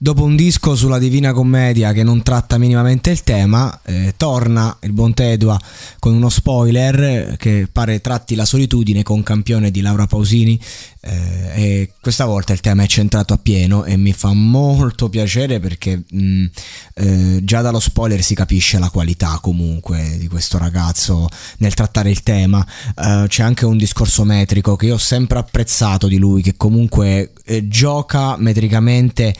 Dopo un disco sulla Divina Commedia che non tratta minimamente il tema, eh, torna il Bontedua con uno spoiler che pare tratti la solitudine con campione di Laura Pausini eh, e questa volta il tema è centrato appieno e mi fa molto piacere perché mh, mm, eh, già dallo spoiler si capisce la qualità comunque di questo ragazzo nel trattare il tema. Eh, c'è anche un discorso metrico che io ho sempre apprezzato di lui che comunque eh, gioca metricamente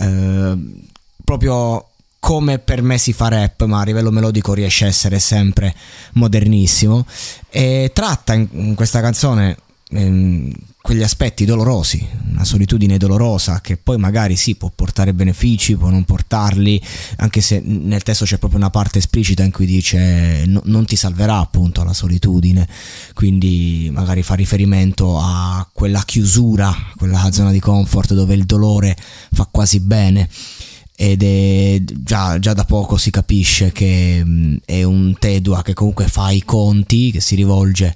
eh, Ehm, proprio come per me si fa rap, ma a livello melodico riesce a essere sempre modernissimo. E tratta in, questa canzone ehm, quegli aspetti dolorosi, una solitudine dolorosa che poi magari sì può portare benefici, può non portarli, anche se nel testo c'è proprio una parte esplicita in cui dice no, non ti salverà appunto la solitudine, quindi magari fa riferimento a quella chiusura, quella zona di comfort dove il dolore fa quasi bene ed è già, già, da poco si capisce che è un Tedua che comunque fa i conti, che si rivolge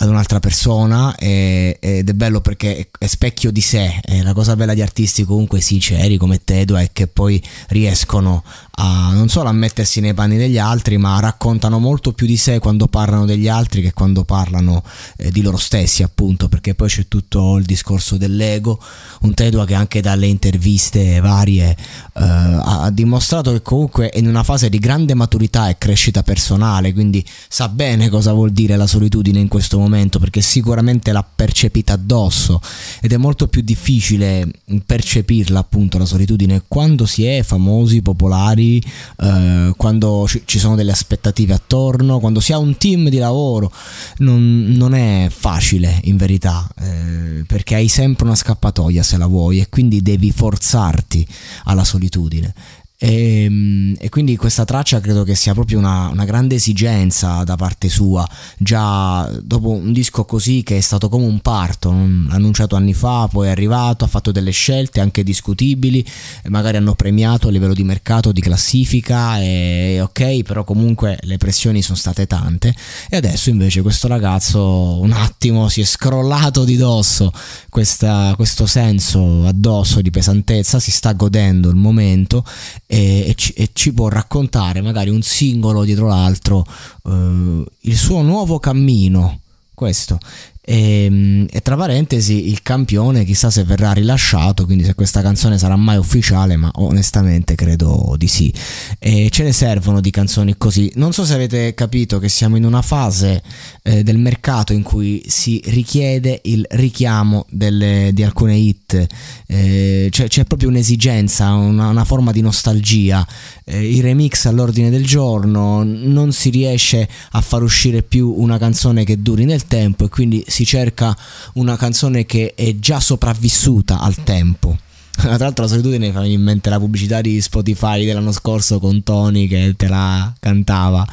ad un'altra persona e, ed è bello perché è, specchio di sé e la cosa bella di artisti comunque sinceri come Tedua è che poi riescono a non solo a mettersi nei panni degli altri ma raccontano molto più di sé quando parlano degli altri che quando parlano eh, di loro stessi appunto perché poi c'è tutto il discorso dell'ego un Tedua che anche dalle interviste varie eh, ha dimostrato che comunque è in una fase di grande maturità e crescita personale quindi sa bene cosa vuol dire la solitudine in questo momento momento perché sicuramente l'ha percepita addosso ed è molto più difficile percepirla appunto la solitudine quando si è famosi, popolari, eh, quando ci sono delle aspettative attorno, quando si ha un team di lavoro, non, non è facile in verità eh, perché hai sempre una scappatoia se la vuoi e quindi devi forzarti alla solitudine e, ehm, e, quindi questa traccia credo che sia proprio una, una, grande esigenza da parte sua, già dopo un disco così che è stato come un parto, annunciato anni fa, poi è arrivato, ha fatto delle scelte anche discutibili, magari hanno premiato a livello di mercato, di classifica, e, ok, però comunque le pressioni sono state tante e adesso invece questo ragazzo un attimo si è scrollato di dosso questa, questo senso addosso di pesantezza, si sta godendo il momento e, e, ci, e ci, può raccontare magari un singolo dietro l'altro eh, il suo nuovo cammino questo e, ehm, e, tra parentesi, il campione chissà se verrà rilasciato, quindi se questa canzone sarà mai ufficiale, ma onestamente credo di sì. E ce ne servono di canzoni così. Non so se avete capito che siamo in una fase eh, del mercato in cui si richiede il richiamo delle, di alcune hit, eh, cioè, c'è proprio un'esigenza, una, una forma di nostalgia. Eh, I remix all'ordine del giorno, non si riesce a far uscire più una canzone che duri nel tempo e quindi si cerca una canzone che è già sopravvissuta al tempo. Tra l'altro la solitudine mi fa in mente la pubblicità di Spotify dell'anno scorso con Tony che te la cantava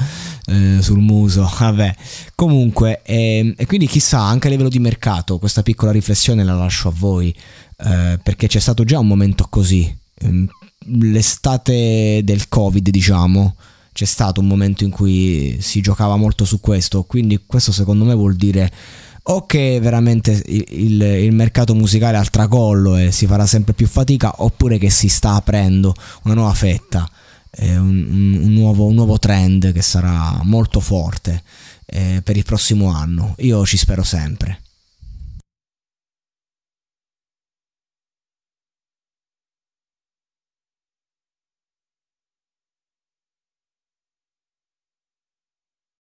eh, sul muso. Vabbè. Comunque, eh, e quindi chissà, anche a livello di mercato, questa piccola riflessione la lascio a voi, eh, perché c'è stato già un momento così. Ehm, l'estate del Covid, diciamo, c'è stato un momento in cui si giocava molto su questo, quindi questo secondo me vuol dire o che veramente il, il, il mercato musicale è al tracollo e si farà sempre più fatica, oppure che si sta aprendo una nuova fetta, eh, un, un, nuovo, un, nuovo, trend che sarà molto forte eh, per il prossimo anno. Io ci spero sempre.